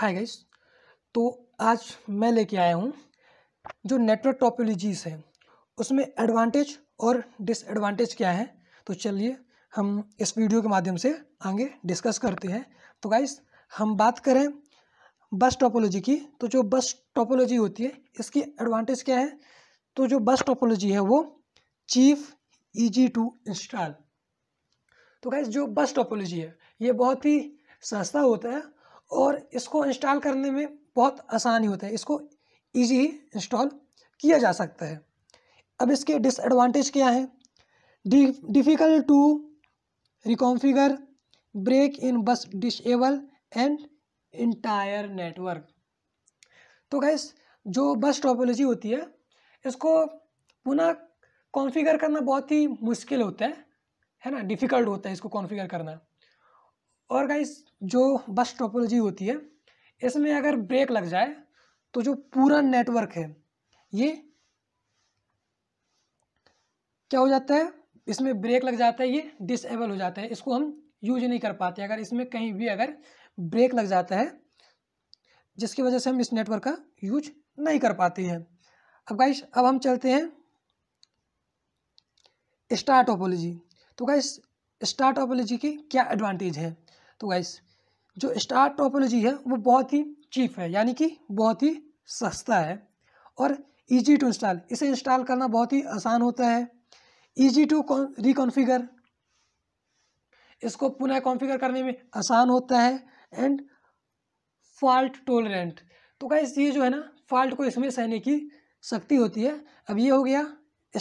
hi guys तो आज मैं लेके आया हूँ जो नेटवर्क टॉपोलॉजीज हैं उसमें एडवांटेज और डिसएडवांटेज क्या है तो चलिए हम इस वीडियो के माध्यम से आगे डिस्कस करते हैं तो गाइस हम बात करें बस टॉपोलॉजी की तो जो बस टॉपोलॉजी होती है इसकी एडवांटेज क्या है तो जो बस टॉपोलॉजी है वो चीफ ईजी टू इंस्टॉल तो गाइस जो बस टॉपोलॉजी है ये बहुत ही सस्ता होता है और इसको इंस्टॉल करने में बहुत आसानी होता है इसको ईजी इंस्टॉल किया जा सकता है अब इसके डिसएडवांटेज क्या हैं difficult to reconfigure break in bus disable and entire network तो गैस जो बस टॉपोलॉजी होती है इसको पुनः कॉन्फ़िगर करना बहुत ही मुश्किल होता है है ना डिफ़िकल्ट होता है इसको कॉन्फ़िगर करना और गाइस जो बस टोपोलॉजी होती है इसमें अगर ब्रेक लग जाए तो जो पूरा नेटवर्क है ये क्या हो जाता है इसमें ब्रेक लग जाता है ये डिसेबल हो जाता है इसको हम यूज नहीं कर पाते अगर इसमें कहीं भी अगर ब्रेक लग जाता है जिसकी वजह से हम इस नेटवर्क का यूज नहीं कर पाते हैं अब गाइस अब हम चलते हैं स्टार टोपोलॉजी तो गाइस स्टार टोपोलॉजी की क्या एडवांटेज है तो गाइस जो स्टार टोपोलॉजी है वो बहुत ही चीप है यानी कि बहुत ही सस्ता है और ईजी टू इंस्टॉल इसे इंस्टॉल करना बहुत ही आसान होता है ईजी टू रिकॉन्फ़िगर इसको पुनः कॉन्फ़िगर करने में आसान होता है एंड फॉल्ट टोलरेंट तो गाइस ये जो है ना फॉल्ट को इसमें सहने की शक्ति होती है अब ये हो गया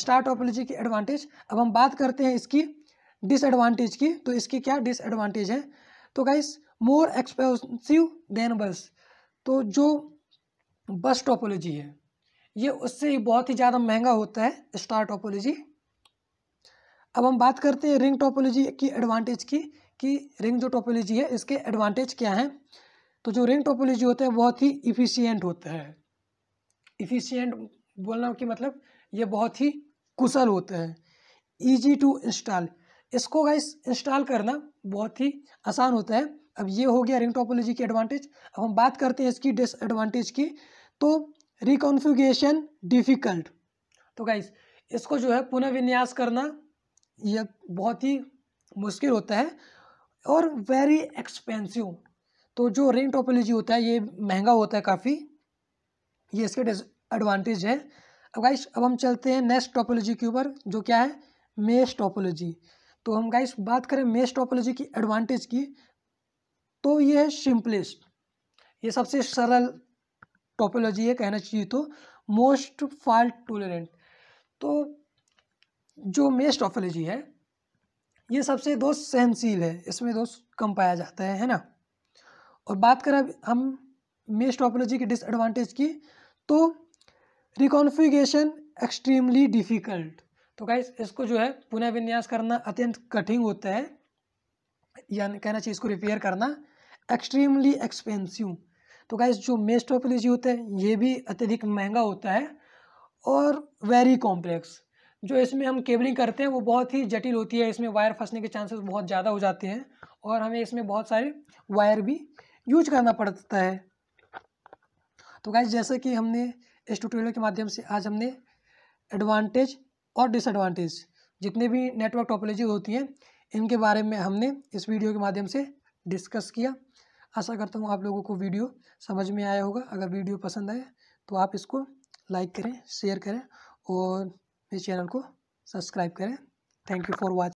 स्टार टोपोलॉजी की एडवांटेज अब हम बात करते हैं इसकी डिसएडवांटेज की तो इसकी क्या डिसएडवांटेज है तो गाइस मोर एक्सपेंसिव देन बस तो जो बस टोपोलॉजी है ये उससे बहुत ही ज़्यादा महंगा होता है स्टार टोपोलॉजी अब हम बात करते हैं रिंग टोपोलॉजी की एडवांटेज की कि रिंग जो टोपोलॉजी है इसके एडवांटेज क्या हैं तो जो रिंग टोपोलॉजी होता है बहुत ही इफ़िशियंट होता है इफ़िशियंट बोलना कि मतलब ये बहुत ही कुशल होता है ईजी टू इंस्टॉल इसको गाइस इंस्टॉल करना बहुत ही आसान होता है अब ये हो गया रिंग टोपोलॉजी की एडवांटेज अब हम बात करते हैं इसकी डिसएडवांटेज की तो रिकॉन्फिगेशन डिफ़िकल्ट तो गाइस इसको जो है पुनः विन्यास करना यह बहुत ही मुश्किल होता है और वेरी एक्सपेंसिव तो जो रिंग टोपोलॉजी होता है ये महंगा होता है काफ़ी ये इसके एडवांटेज है अब गाइस अब हम चलते हैं नेक्स्ट टोपोलॉजी के ऊपर जो क्या है मेस टोपोलॉजी तो हम गाइस बात करें मेस टोपोलॉजी की एडवांटेज की तो ये है सिंपलेस्ट ये सबसे सरल टोपोलॉजी है कहना चाहिए तो मोस्ट फॉल्ट टोलरेंट तो जो मेस टोपोलॉजी है ये सबसे दोस्त सहनशील है इसमें दोस्त कम पाया जाता है है ना और बात करें हम मेस टोपोलॉजी की डिसएडवांटेज की तो रिकॉन्फिगेशन एक्सट्रीमली डिफ़िकल्ट तो गाइज इसको जो है पुनः विन्यास करना अत्यंत कठिन होता है यानी कहना चाहिए इसको रिपेयर करना एक्सट्रीमली एक्सपेंसिव तो गाइज जो मेस्टोपोलॉजी होता है ये भी अत्यधिक महंगा होता है और वेरी कॉम्प्लेक्स जो इसमें हम केबलिंग करते हैं वो बहुत ही जटिल होती है इसमें वायर फंसने के चांसेस बहुत ज़्यादा हो जाते हैं और हमें इसमें बहुत सारे वायर भी यूज करना पड़ता है तो गाइज जैसा कि हमने इस ट्यूटोरियल के माध्यम से आज हमने एडवांटेज और डिसएडवांटेज जितने भी नेटवर्क टॉपोलॉजी होती हैं इनके बारे में हमने इस वीडियो के माध्यम से डिस्कस किया आशा करता हूँ आप लोगों को वीडियो समझ में आया होगा अगर वीडियो पसंद आए तो आप इसको लाइक करें शेयर करें और इस चैनल को सब्सक्राइब करें थैंक यू फॉर वॉचिंग